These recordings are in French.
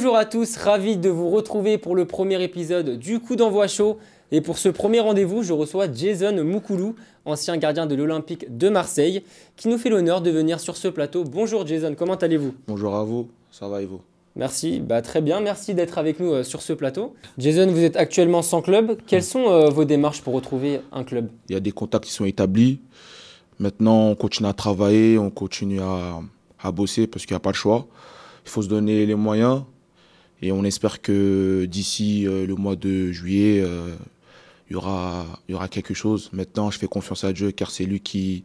Bonjour à tous, ravi de vous retrouver pour le premier épisode du coup d'envoi chaud. Et pour ce premier rendez-vous, je reçois Jason Moukoulou, ancien gardien de l'Olympique de Marseille, qui nous fait l'honneur de venir sur ce plateau. Bonjour Jason, comment allez-vous Bonjour à vous, ça va et vous Merci, bah, très bien, merci d'être avec nous euh, sur ce plateau. Jason, vous êtes actuellement sans club. Quelles sont euh, vos démarches pour retrouver un club Il y a des contacts qui sont établis. Maintenant, on continue à travailler, on continue à, bosser parce qu'il n'y a pas le choix. Il faut se donner les moyens. Et on espère que d'ici euh, le mois de juillet, euh, il y aura, il y aura quelque chose. Maintenant, je fais confiance à Dieu car c'est lui qui,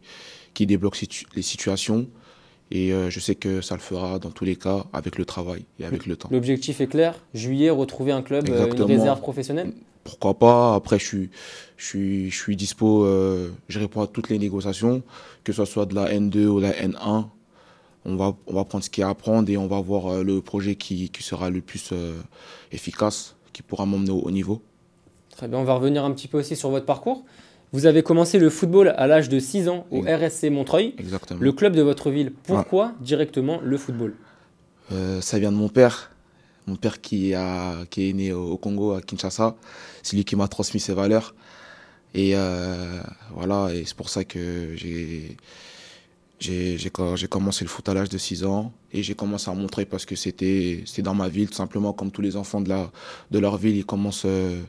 qui débloque les situations. Et euh, je sais que ça le fera dans tous les cas avec le travail et avec le temps. L'objectif est clair juillet, retrouver un club, une réserve professionnelle Pourquoi pas Après, je suis, je suis, je suis dispo, je réponds à toutes les négociations, que ce soit de la N2 ou la N1 on va, prendre ce qu'il y a à prendre et on va voir euh, le projet qui, sera le plus euh, efficace, qui pourra m'emmener au haut niveau. Très bien, on va revenir un petit peu aussi sur votre parcours. Vous avez commencé le football à l'âge de 6 ans au RSC Montreuil, Exactement. le club de votre ville. Ah. Pourquoi directement le football euh, Ça vient de mon père. Mon père qui, est né au Congo, à Kinshasa. C'est lui qui m'a transmis ses valeurs. Et voilà, et c'est pour ça que j'ai j'ai commencé le foot à l'âge de 6 ans et j'ai commencé à montrer parce que c'était dans ma ville, tout simplement, comme tous les enfants de, la, de leur ville, ils commencent euh,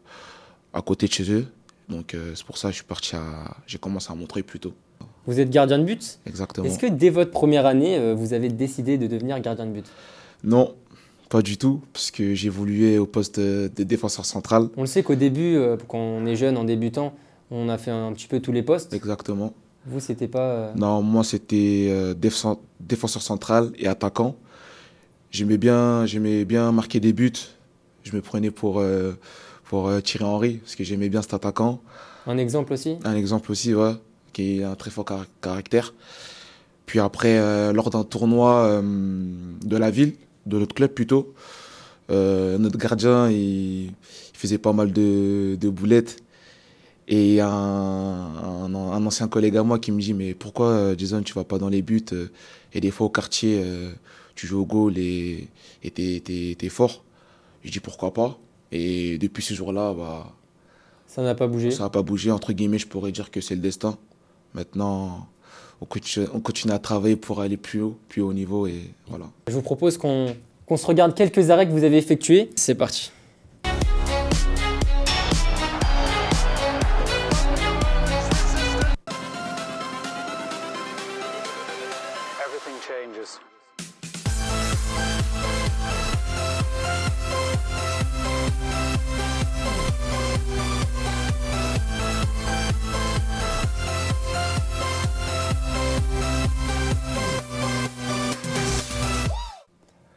à côté de chez eux. Donc euh, c'est pour ça que je suis parti J'ai commencé à montrer plus tôt. Vous êtes gardien de but Exactement. Est-ce que dès votre première année, euh, vous avez décidé de devenir gardien de but Non, pas du tout, parce que j'évoluais au poste de défenseur central. On le sait qu'au début, quand on est jeune, en débutant, on a fait un petit peu tous les postes. Exactement. Vous, c'était pas. Euh, non, moi, c'était euh, défenseur central et attaquant. J'aimais bien, bien marquer des buts. Je me prenais pour, euh, pour tirer Henry, parce que j'aimais bien cet attaquant. Un exemple aussi Un exemple aussi, ouais, qui a un très fort caractère. Puis après, lors d'un tournoi de la ville, de notre club plutôt, notre gardien, il, faisait pas mal de boulettes. Et un, un, ancien collègue à moi qui me dit Mais pourquoi, euh, Jason, tu vas pas dans les buts euh, Et des fois, au quartier, euh, tu joues au goal et t'es es, fort. Je dis Pourquoi pas Et depuis ce jour-là, bah, ça n'a pas bougé Ça n'a pas bougé. Entre guillemets, je pourrais dire que c'est le destin. Maintenant, on continue, à travailler pour aller plus haut, plus haut niveau. Et voilà. Je vous propose qu'on se regarde quelques arrêts que vous avez effectués. C'est parti.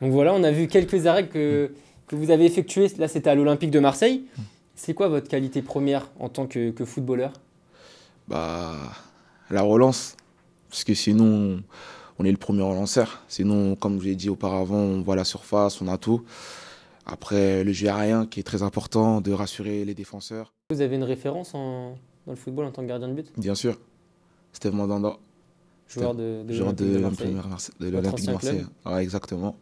Donc voilà, on a vu quelques arrêts que, vous avez effectués. Là, c'était à l'Olympique de Marseille. C'est quoi votre qualité première en tant que, footballeur Bah, la relance. Parce que sinon, on est le premier relanceur. Sinon, comme je l'ai dit auparavant, on voit la surface, on a tout. Après, le jeu rien qui est très important, de rassurer les défenseurs. Vous avez une référence dans le football en tant que gardien de but Bien sûr, Steve Mandanda joueur de, de de, l'Olympique de Marseille. Ah, exactement.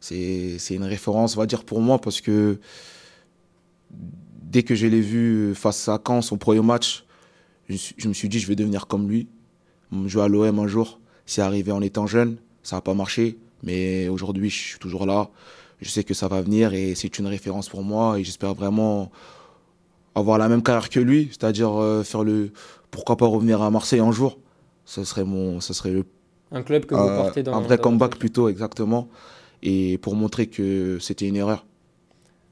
C'est une référence, on va dire, pour moi, parce que dès que je l'ai vu face à Caen, son premier match, je, me suis dit, je vais devenir comme lui. Jouer à l'OM un jour, c'est arrivé en étant jeune, ça n'a pas marché, mais aujourd'hui, je suis toujours là. Je sais que ça va venir et c'est une référence pour moi et j'espère vraiment avoir la même carrière que lui, c'est-à-dire euh, faire le pourquoi pas revenir à Marseille un jour ce serait mon, ce serait le, un club que vous euh, portez dans un vrai comeback plutôt exactement, et pour montrer que c'était une erreur.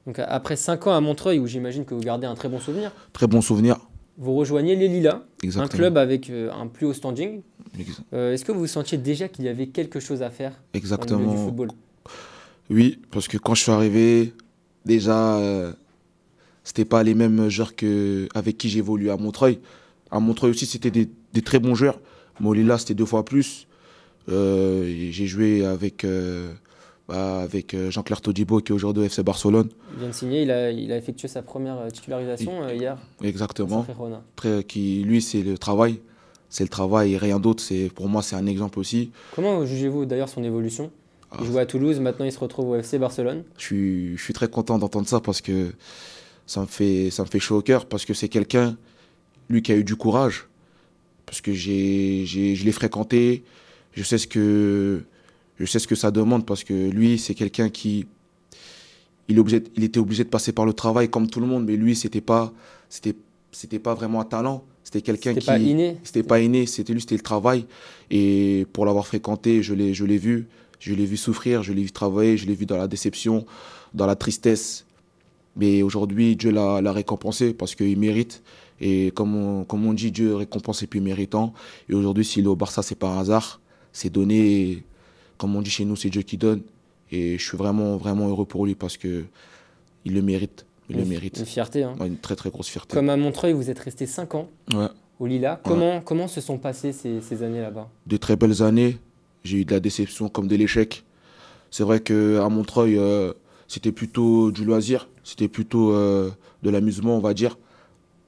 Donc après 5 ans à Montreuil, où j'imagine que vous gardez un très bon souvenir. Très bon souvenir. Vous rejoignez les Lilas, un club avec euh, un plus haut standing. Euh, est-ce que vous sentiez déjà qu'il y avait quelque chose à faire Dans le du football Oui, parce que quand je suis arrivé, déjà, ce c'était pas les mêmes joueurs que, avec qui j'évoluais à Montreuil. À Montreuil aussi, c'était des, très bons joueurs. Molila, c'était deux fois plus. Euh, j'ai joué avec, euh, bah, avec euh, Jean-Claire Todibo qui est aujourd'hui au FC Barcelone. Il vient de signer, il a, effectué sa première titularisation hier. Exactement. Après, qui, lui, c'est le travail. C'est le travail et rien d'autre. Pour moi, c'est un exemple aussi. Comment jugez-vous d'ailleurs son évolution Il ah. jouait à Toulouse, maintenant il se retrouve au FC Barcelone. Je suis, très content d'entendre ça parce que ça me, fait, ça me fait chaud au cœur parce que c'est quelqu'un, lui, qui a eu du courage parce que j'ai, je l'ai fréquenté, je sais, ce que, je sais ce que ça demande, parce que lui, c'est quelqu'un qui... Il, il était obligé de passer par le travail comme tout le monde, mais lui, c'était pas, c'était, c'était pas vraiment un talent. C'était quelqu'un qui... Pas C'était pas inné, c'était lui, c'était le travail. Et pour l'avoir fréquenté, je l'ai, je l'ai vu, je l'ai vu souffrir, je l'ai vu travailler, je l'ai vu dans la déception, dans la tristesse. Mais aujourd'hui, Dieu l'a récompensé parce qu'il mérite. Et comme on, comme on dit, Dieu récompense et puis méritant. Et aujourd'hui, s'il est au Barça, c'est par hasard. C'est donné, comme on dit chez nous, c'est Dieu qui donne. Et je suis vraiment, vraiment heureux pour lui parce que il le mérite. Il le mérite. Une fierté. Hein. une très, très grosse fierté. Comme à Montreuil, vous êtes resté 5 ans au Lila. Comment, comment se sont passées ces, années là-bas De très belles années. J'ai eu de la déception comme de l'échec. C'est vrai qu'à Montreuil, euh, c'était plutôt du loisir, c'était plutôt euh, de l'amusement, on va dire.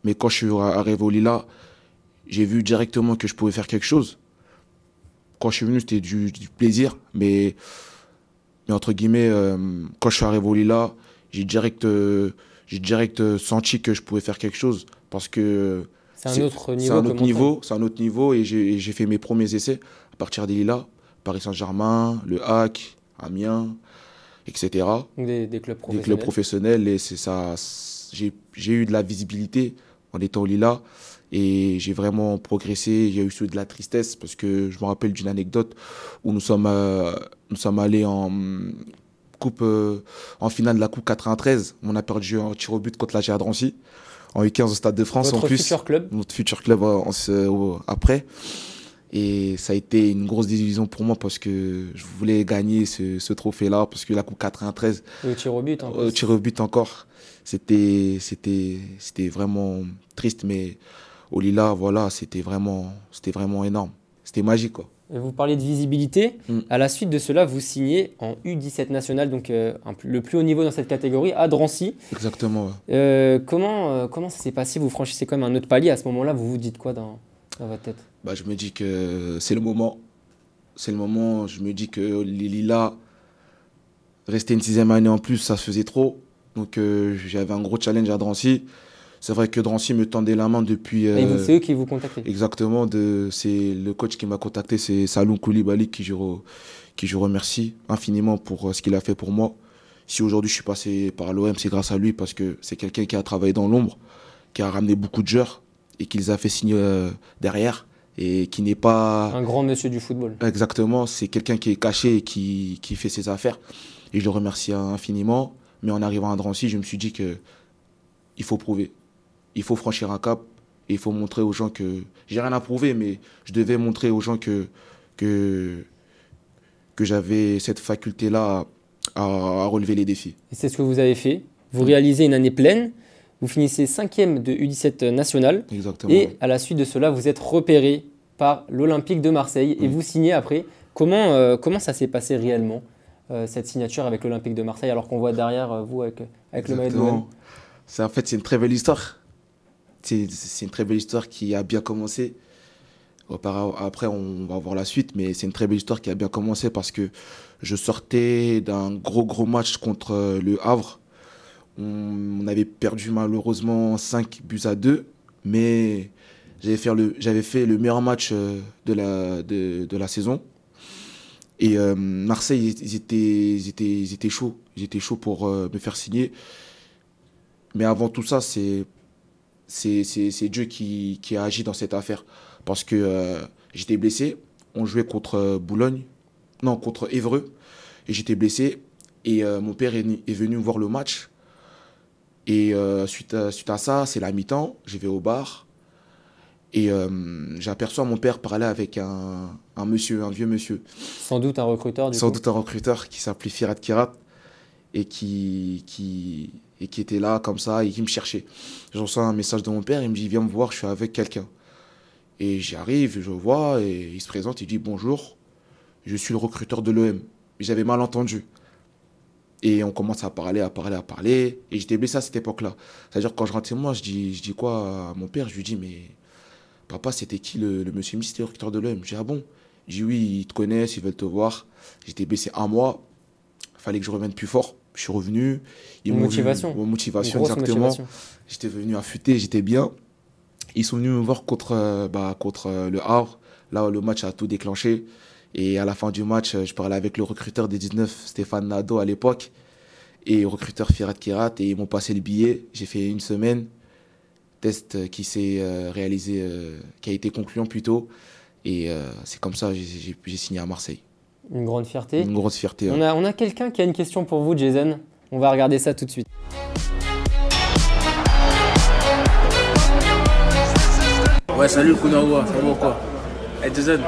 Mais quand je suis arrivé au Lila, j'ai vu directement que je pouvais faire quelque chose. Quand je suis venu, c'était du, plaisir. Mais, mais entre guillemets, euh, quand je suis arrivé au Lila, j'ai direct, euh, j'ai direct euh, senti que je pouvais faire quelque chose. Parce que. C'est un autre niveau. C'est un autre niveau, c'est un autre niveau. Et j'ai fait mes premiers essais à partir des Lilas. Paris Saint-Germain, le Hack, Amiens, etc. Des, des clubs professionnels. Des clubs professionnels. Et c'est ça. J'ai eu de la visibilité en étant au Lila. Et j'ai vraiment progressé. J'ai eu de la tristesse parce que je me rappelle d'une anecdote où nous sommes, euh, nous sommes allés en euh, coupe, euh, en finale de la Coupe 93. On a perdu un tir au but contre la Géa en U15 au Stade de France. en club. Notre futur club en, après. Et ça a été une grosse division pour moi parce que je voulais gagner ce, trophée-là, parce que la Coupe 93. Le tir au but encore. Le tir au but encore. C'était vraiment triste, mais au Lila, voilà, c'était vraiment, vraiment énorme. C'était magique, vous parlez de visibilité. Hmm. À la suite de cela, vous signez en U17 national, donc euh, le plus haut niveau dans cette catégorie, à Drancy. Exactement. Euh, comment, euh, comment ça s'est passé Vous franchissez quand même un autre palier à ce moment-là. Vous vous dites quoi dans, bah, Je me dis que c'est le moment. C'est le moment. Je me dis que les rester une sixième année en plus, ça se faisait trop. Donc euh, j'avais un gros challenge à Drancy. C'est vrai que Drancy me tendait la main depuis. Et euh, c'est eux qui vous contactaient Exactement. c'est le coach qui m'a contacté, c'est Saloum Koulibaly, qui je, qui je remercie infiniment pour euh, ce qu'il a fait pour moi. Si aujourd'hui je suis passé par l'OM, c'est grâce à lui parce que c'est quelqu'un qui a travaillé dans l'ombre, qui a ramené beaucoup de joueurs et qu'ils a fait signer euh, derrière et qui n'est pas... Un grand monsieur du football. Exactement, c'est quelqu'un qui est caché et qui, qui, fait ses affaires. Et je le remercie infiniment. Mais en arrivant à Drancy, je me suis dit que il faut prouver. Il faut franchir un cap et il faut montrer aux gens que... J'ai rien à prouver, mais je devais montrer aux gens que, que, que j'avais cette faculté-là à, à, relever les défis. Et c'est ce que vous avez fait. Vous réalisez une année pleine. Vous finissez cinquième de U17 national. Et à la suite de cela, vous êtes repéré par l'Olympique de Marseille et vous signez après. Comment, euh, comment ça s'est passé réellement, euh, cette signature avec l'Olympique de Marseille, alors qu'on voit derrière euh, vous avec, le maillot de l'OM En fait, c'est une très belle histoire. C'est une très belle histoire qui a bien commencé. Après, on va voir la suite, mais c'est une très belle histoire qui a bien commencé parce que je sortais d'un gros, gros match contre le Havre on, avait perdu malheureusement 5 buts à 2, mais j'avais fait le, meilleur match euh, de la, saison. Et euh, Marseille, ils étaient, chauds. Ils étaient chauds pour euh, me faire signer. Mais avant tout ça, c'est, Dieu qui, a agi dans cette affaire. Parce que j'étais blessé. On jouait contre Boulogne. Non, contre Évreux. Et j'étais blessé. Et mon père est, est, venu voir le match. Et euh, suite, à, suite à ça, c'est la mi-temps, je vais au bar. Et euh, j'aperçois mon père parler avec un, un, monsieur, un vieux monsieur. Sans doute un recruteur, Sans doute un recruteur qui s'appelait Firat Kirat et qui, qui, qui était là comme ça et qui me cherchait. J'en reçois un message de mon père, il me dit Viens me voir, je suis avec quelqu'un. Et j'y arrive, je vois, et il se présente, il dit Bonjour, je suis le recruteur de l'EM. J'avais mal entendu. Et on commence à parler, à parler, à parler. Et j'étais blessé à cette époque-là. C'est-à-dire, quand je rentre chez moi, je dis, je dis quoi à mon père Je lui dis, mais papa, c'était qui le, monsieur ministre recteur de l'OM Je dis, ah bon Je dis, oui, ils te connaissent, ils veulent te voir. J'étais blessé un mois. Fallait que je revienne plus fort. Je suis revenu. Ils motivation. motivation, exactement. J'étais venu affûté, j'étais bien. Ils sont venus me voir contre, euh, bah, contre euh, le Havre. Là, le match a tout déclenché. Et à la fin du match, euh, je parlais avec le recruteur des 19, Stéphane Nado à l'époque, et le recruteur Firat Kirat, et ils m'ont passé le billet. J'ai fait une semaine, test euh, qui s'est euh, réalisé, qui a été concluant plutôt. Et c'est comme ça j'ai signé à Marseille. Une grande fierté. Une grosse fierté. On a, on a quelqu'un qui a une question pour vous, Jason. On va regarder ça tout de suite. Ouais, salut Kunawa, ça va Hey eh, Jason,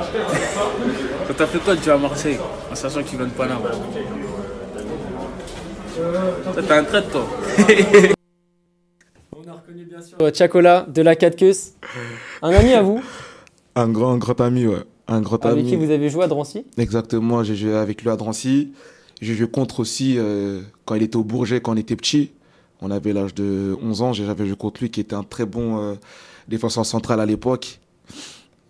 ça t'a fait quoi tu jouer à Marseille en sachant qu'ils viennent pas là Toi, t'es un traître, toi. On a reconnu bien sûr euh, Chacola de la 4 q Un ami à vous Un grand, grand ami, ouais. Un grand avec qui vous avez joué à Drancy Exactement, j'ai joué avec lui à Drancy. J'ai joué contre aussi euh, quand il était au Bourget, quand on était petit. On avait l'âge de 11 ans, j'avais joué contre lui qui était un très bon euh, défenseur central à l'époque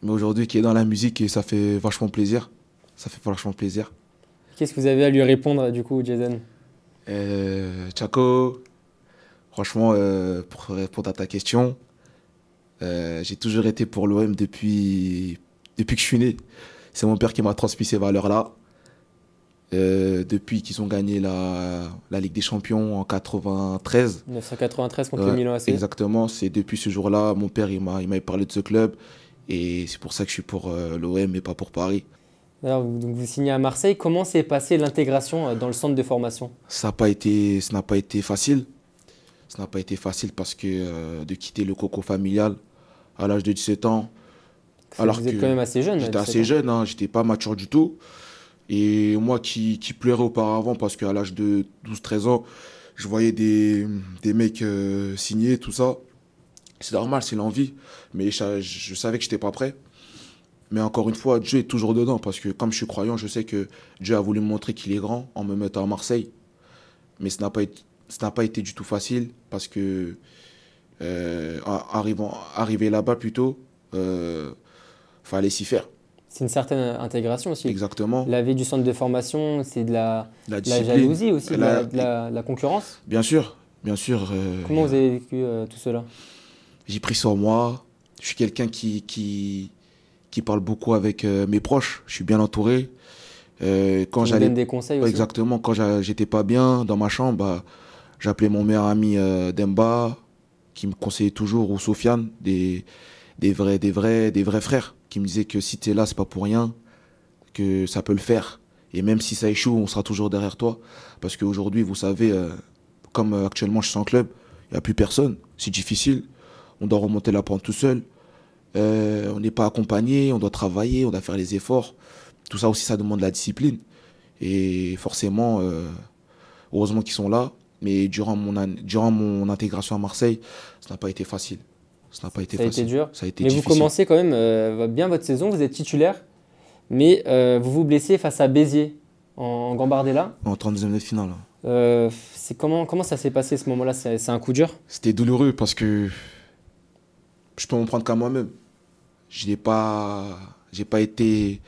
mais aujourd'hui qui est dans la musique et ça fait vachement plaisir. Ça fait vachement plaisir. Qu'est-ce que vous avez à lui répondre du coup, Jason euh, Chaco, franchement, euh, pour répondre à ta question, euh, j'ai toujours été pour l'OM depuis, depuis que je suis né. C'est mon père qui m'a transmis ces valeurs-là. Euh, depuis qu'ils ont gagné la, la, Ligue des Champions en 93. 1993 contre Milan Exactement, c'est depuis ce jour-là, mon père il m'a parlé de ce club, et c'est pour ça que je suis pour euh, l'OM et pas pour Paris. Alors, donc vous signez à Marseille. Comment s'est passée l'intégration euh, dans le centre de formation Ça n'a pas été, n'a pas été facile. Ça n'a pas été facile parce que euh, de quitter le coco familial à l'âge de 17 ans. alors vous que êtes quand même assez jeune. J'étais assez jeune, hein, j'étais pas mature du tout. Et moi qui, qui pleurais auparavant parce qu'à l'âge de 12-13 ans, je voyais des, des mecs signer, tout ça. C'est normal, c'est l'envie. Mais je, savais que je n'étais pas prêt. Mais encore une fois, Dieu est toujours dedans parce que comme je suis croyant, je sais que Dieu a voulu me montrer qu'il est grand en me mettant à Marseille. Mais ce n'a pas, été, du tout facile parce que euh, arrivant, arrivé là-bas plutôt, euh, fallait s'y faire. C'est une certaine intégration aussi. Exactement. La vie du centre de formation, c'est de la, jalousie aussi, la, de, la, concurrence. Bien sûr, bien sûr. Euh, Comment vous avez vécu euh, tout cela j'ai pris sur moi. Je suis quelqu'un qui, qui, parle beaucoup avec euh, mes proches. Je suis bien entouré. Euh, quand j'allais Exactement. Quand j'étais pas bien dans ma chambre, bah, j'appelais mon meilleur ami euh, Demba, qui me conseillait toujours, ou Sofiane, des, des vrais, des vrais, des vrais frères, qui me disaient que si tu es là, c'est pas pour rien, que ça peut le faire. Et même si ça échoue, on sera toujours derrière toi. Parce qu'aujourd'hui, vous savez, comme actuellement je suis en club, il n'y a plus personne. C'est difficile on doit remonter la pente tout seul, euh, on n'est pas accompagné, on doit travailler, on doit faire les efforts. Tout ça aussi, ça demande la discipline. Et forcément, euh, heureusement qu'ils sont là, mais durant mon, durant mon intégration à Marseille, ça n'a pas été facile. Ça n'a pas été ça A été dur. Ça a été mais vous commencez quand même euh, bien votre saison, vous êtes titulaire, mais vous vous blessez face à Béziers en Gambardella. En 32e de finale. comment, comment ça s'est passé ce moment-là C'est un coup dur C'était douloureux parce que je peux m'en prendre qu'à moi-même. Je n'ai pas, j'ai pas été,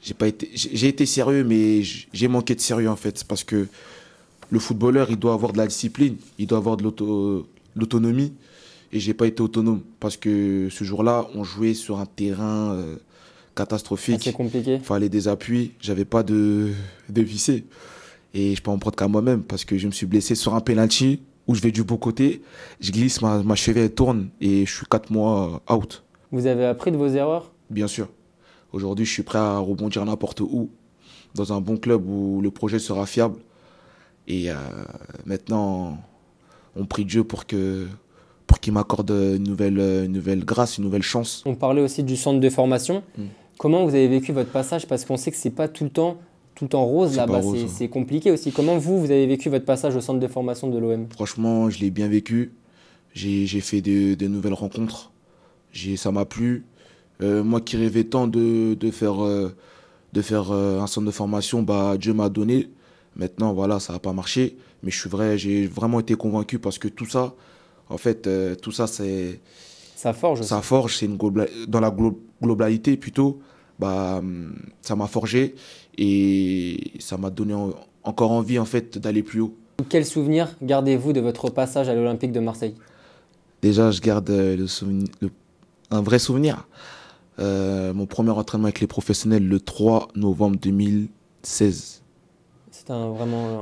j'ai pas été, j'ai été sérieux, mais j'ai manqué de sérieux en fait, parce que le footballeur, il doit avoir de la discipline, il doit avoir de l'autonomie, et j'ai pas été autonome parce que ce jour-là, on jouait sur un terrain euh, catastrophique. il compliqué. Fallait des appuis, j'avais pas de de vissé, et je peux m'en prendre qu'à moi-même parce que je me suis blessé sur un penalty où je vais du bon côté, je glisse, ma, ma cheville tourne et je suis 4 mois euh, out. Vous avez appris de vos erreurs Bien sûr. Aujourd'hui, je suis prêt à rebondir n'importe où, dans un bon club où le projet sera fiable. Et euh, maintenant, on prie Dieu pour que pour qu'il m'accorde une nouvelle, euh, une nouvelle grâce, une nouvelle chance. On parlait aussi du centre de formation. Mm. Comment vous avez vécu votre passage Parce qu'on sait que c'est pas tout le temps tout en rose là-bas. Hein. C'est compliqué aussi. Comment vous, vous avez vécu votre passage au centre de formation de l'OM Franchement, je l'ai bien vécu. J'ai fait de, nouvelles rencontres. Ça m'a plu. Euh, moi qui rêvais tant de, faire, de faire euh, euh, un centre de formation, bah, Dieu m'a donné. Maintenant, voilà, ça n'a pas marché. Mais je suis vrai, j'ai vraiment été convaincu parce que tout ça, en fait, tout ça, c'est. Ça forge. Ça forge, c'est dans la globalité plutôt bah, ça m'a forgé et ça m'a donné encore envie en fait d'aller plus haut. Quel souvenir gardez-vous de votre passage à l'Olympique de Marseille Déjà, je garde euh, le un vrai souvenir. Euh, mon premier entraînement avec les professionnels le 3 novembre 2016. C'était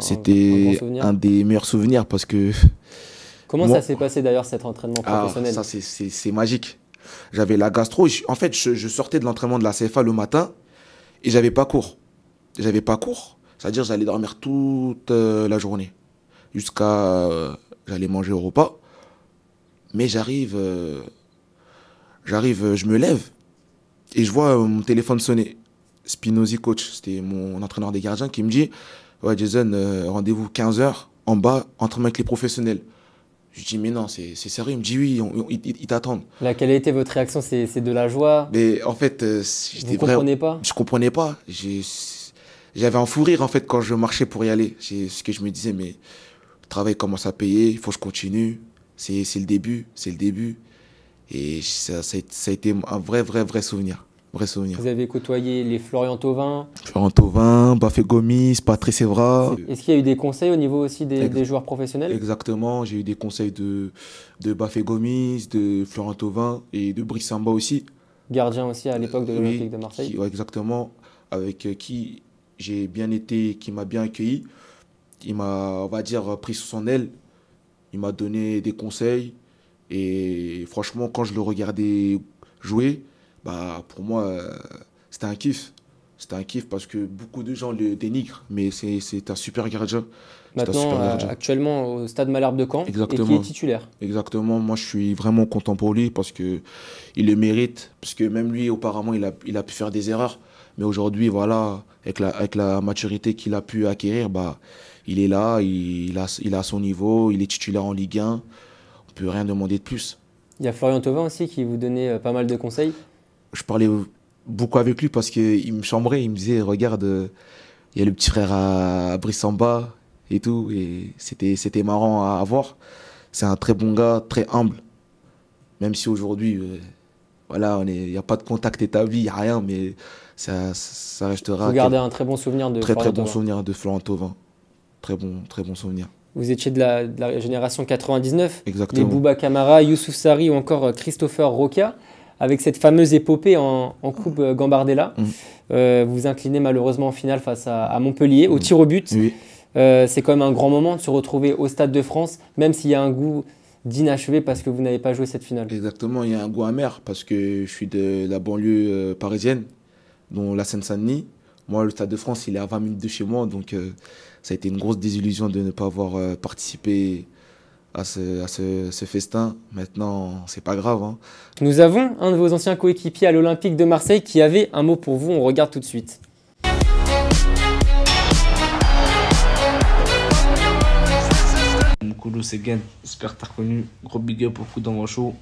C'était un, des meilleurs souvenirs parce que. Comment ça s'est passé d'ailleurs cet entraînement ah, professionnel ah, Ça, c'est magique j'avais la gastro. en fait, je, sortais de l'entraînement de la CFA le matin et j'avais pas cours. J'avais pas cours, c'est-à-dire j'allais dormir toute euh, la journée jusqu'à euh, j'allais manger au repas. Mais j'arrive, euh, j'arrive, je me lève et je vois mon téléphone sonner. Spinozzi coach, c'était mon entraîneur des gardiens qui me dit "Ouais Jason, rendez-vous 15h en bas, entraînement avec les professionnels." Je dis, mais non, c'est sérieux. Il me dit, oui, ils, t'attendent. quelle a été votre réaction C'est de la joie Mais en fait, je euh, j'étais pas Je comprenais pas. J'avais un fou rire, en fait, quand je marchais pour y aller. C'est ce que je me disais, mais le travail commence à payer, il faut que je continue. C'est le début, c'est le début. Et ça, ça, a été un vrai, vrai, vrai souvenir. Vous avez côtoyé les Florian Thauvin Florian Thauvin, Bafé Gomis, Patrice Evra. Est-ce qu'il y a eu des conseils au niveau aussi des, joueurs professionnels Exactement, j'ai eu des conseils de, de Bafé Gomis, de Florian Thauvin et de Brice Samba aussi. Gardien aussi à l'époque de l'Olympique de Marseille Exactement, avec euh, qui j'ai bien été, qui m'a bien accueilli. Il m'a, on va dire, pris sous son aile. Il m'a donné des conseils. Et franchement, quand je le regardais jouer, bah, pour moi, euh, c'était un kiff. C'était un kiff parce que beaucoup de gens le dénigrent, mais c'est un super gardien. Maintenant, euh, actuellement au stade Malherbe de Caen, et qui est titulaire. Exactement, moi je suis vraiment content pour lui parce qu'il le mérite, parce que même lui, auparavant, il a, pu faire des erreurs. Mais aujourd'hui, voilà, avec la, avec la maturité qu'il a pu acquérir, bah, il est là, il, il, a, son niveau, il est titulaire en Ligue 1. On ne peut rien demander de plus. Il y a Florian Thauvin aussi qui vous donnait euh, pas mal de conseils je parlais beaucoup avec lui parce qu'il me chambrait, il me disait regarde, il y a le petit frère à, Brissamba et tout, et c'était c'était marrant à, voir. C'est un très bon gars, très humble, même si aujourd'hui, euh, voilà, il n'y a pas de contact établi, il n'y a rien, mais ça, ça restera. Regardez un très bon souvenir de très très bon souvenir de Florent Thauvin. Très bon très bon souvenir. Vous étiez de la, génération 99, Exactement. les Bouba Camara, Youssouf Sari ou encore euh, Christopher Roca avec cette fameuse épopée en, Coupe oh. Gambardella. Mm. Euh, vous inclinez malheureusement en finale face à, Montpellier, au mm. tir au but. Euh, c'est quand même un grand moment de se retrouver au Stade de France, même s'il y a un goût d'inachevé parce que vous n'avez pas joué cette finale. Exactement, il y a un goût amer parce que je suis de la banlieue euh, parisienne, dont la Seine-Saint-Denis. Moi, le Stade de France, il est à 20 minutes de chez moi, donc ça a été une grosse désillusion de ne pas avoir participé à ce, à ce, ce festin. Maintenant, c'est pas grave. Hein. Nous avons un de vos anciens coéquipiers à l'Olympique de Marseille qui avait un mot pour vous. On regarde tout de suite. M'koulou Segen, j'espère que t'as reconnu. Gros big up au dans mon show.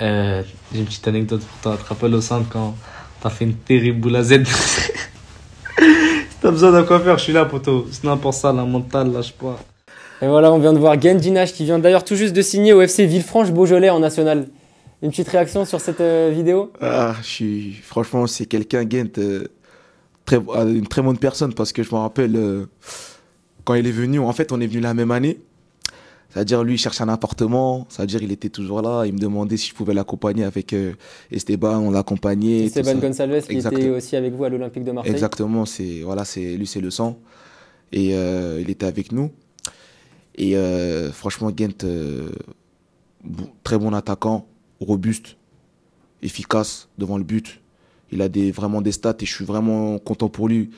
J'ai une petite anecdote pour toi. Te rappelles au centre quand t'as fait une terrible boule à Z t'as besoin quoi faire, je suis là, poteau. C'est n'importe ça, la mentale, lâche pas. Et voilà, on vient de voir Gent qui vient d'ailleurs tout juste de signer au FC Villefranche-Beaujolais en national. Une petite réaction sur cette euh, vidéo ah, je suis... Franchement, c'est quelqu'un, Gent, euh, euh, une très bonne personne parce que je me rappelle quand il est venu, en fait, on est venu la même année. C'est-à-dire, lui, il cherchait un appartement. C'est-à-dire, il était toujours là. Il me demandait si je pouvais l'accompagner avec Esteban. On l'accompagnait. Esteban Gonçalves, qui était aussi avec vous à l'Olympique de Marseille. Exactement. voilà, c'est, lui, c'est le sang. Et il était avec nous. Et euh, franchement, Ghent, euh, très bon attaquant, robuste, efficace devant le but. Il a des, vraiment des stats et je suis vraiment content pour lui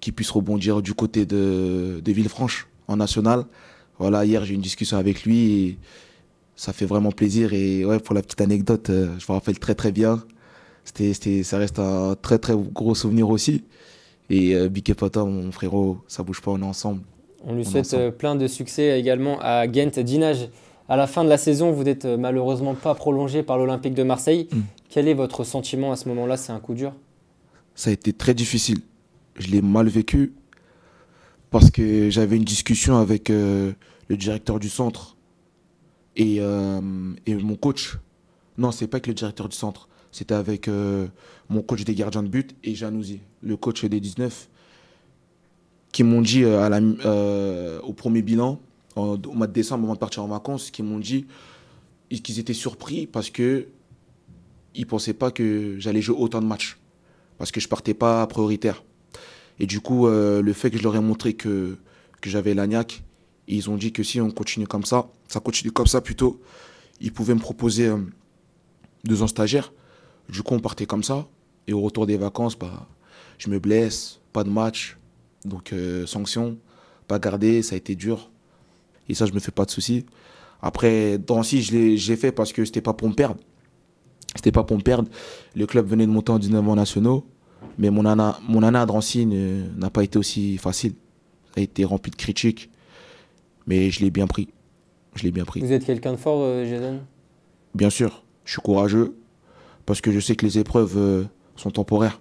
qu'il puisse rebondir du côté de, Villefranche en national. Voilà, hier j'ai eu une discussion avec lui et ça fait vraiment plaisir. Et ouais, pour la petite anecdote, euh, je me rappelle très très bien. C'était, ça reste un très très gros souvenir aussi. Et euh, Big mon frérot, ça bouge pas, on est ensemble. On lui souhaite euh, plein de succès également à Ghent Dinage. À la fin de la saison, vous n'êtes euh, malheureusement pas prolongé par l'Olympique de Marseille. Hmm. Quel est votre sentiment à ce moment-là C'est un coup dur Ça a été très difficile. Je l'ai mal vécu parce que j'avais une discussion avec euh, le directeur du centre et, mon coach. Non, c'est pas avec le directeur du centre. C'était avec mon coach des gardiens de but et Janouzi, le coach des 19 qui m'ont dit euh, euh, au premier bilan, au mois de décembre, avant de partir en vacances, qui m'ont dit qu'ils étaient surpris parce qu'ils ne pensaient pas que j'allais jouer autant de matchs, parce que je ne partais pas prioritaire. Et du coup, euh, le fait que je leur ai montré que, que j'avais l'agnac, ils ont dit que si on continue comme ça, ça continue comme ça plutôt, ils pouvaient me proposer deux ans stagiaire. Du coup, on partait comme ça. Et au retour des vacances, bah, je me blesse, pas de match, donc, euh, sanction, pas gardé, ça a été dur. Et ça, je me fais pas de soucis. Après, Drancy, je l'ai fait parce que c'était pas pour me perdre. C'était pas pour me perdre. Le club venait de monter en 19 ans nationaux. Mais mon année ana à Drancy euh, n'a pas été aussi facile. Ça a été rempli de critiques. Mais je l'ai bien pris. Je l'ai bien pris. Vous êtes quelqu'un de fort, euh, Jason Bien sûr. Je suis courageux. Parce que je sais que les épreuves sont temporaires.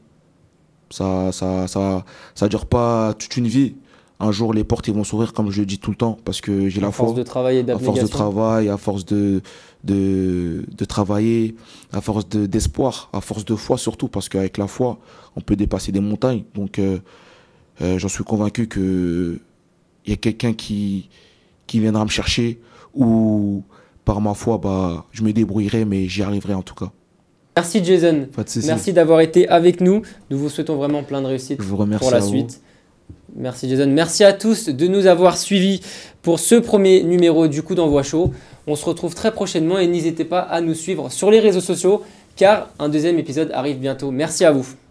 Ça, ça, ça, ça dure pas toute une vie. Un jour, les portes ils vont s'ouvrir, comme je le dis tout le temps, parce que j'ai la force. de travailler À force de travail, à force de, de, travailler, à force d'espoir, à force de foi surtout, parce qu'avec la foi, on peut dépasser des montagnes. Donc, euh, euh, j'en suis convaincu que y a quelqu'un qui, qui viendra me chercher ou par ma foi, bah, je me débrouillerai, mais j'y arriverai en tout cas. Merci Jason. Merci d'avoir été avec nous. Nous vous souhaitons vraiment plein de réussite pour la suite. Merci Jason. Merci à tous de nous avoir suivis pour ce premier numéro du coup d'envoi chaud. On se retrouve très prochainement et n'hésitez pas à nous suivre sur les réseaux sociaux car un deuxième épisode arrive bientôt. Merci à vous.